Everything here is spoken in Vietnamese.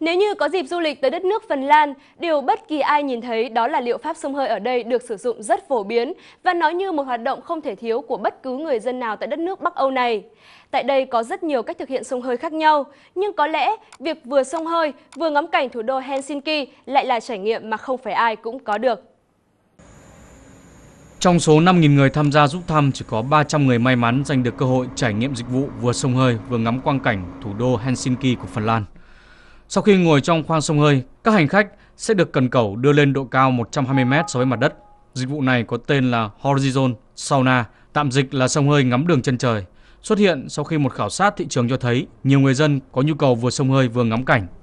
Nếu như có dịp du lịch tới đất nước Phần Lan, điều bất kỳ ai nhìn thấy đó là liệu pháp sông hơi ở đây được sử dụng rất phổ biến và nó như một hoạt động không thể thiếu của bất cứ người dân nào tại đất nước Bắc Âu này. Tại đây có rất nhiều cách thực hiện sông hơi khác nhau, nhưng có lẽ việc vừa sông hơi vừa ngắm cảnh thủ đô Helsinki lại là trải nghiệm mà không phải ai cũng có được. Trong số 5.000 người tham gia giúp thăm, chỉ có 300 người may mắn giành được cơ hội trải nghiệm dịch vụ vừa sông hơi vừa ngắm quang cảnh thủ đô Helsinki của Phần Lan. Sau khi ngồi trong khoang sông hơi, các hành khách sẽ được cần cẩu đưa lên độ cao 120m so với mặt đất. Dịch vụ này có tên là Horizon Sauna, tạm dịch là sông hơi ngắm đường chân trời, xuất hiện sau khi một khảo sát thị trường cho thấy nhiều người dân có nhu cầu vừa sông hơi vừa ngắm cảnh.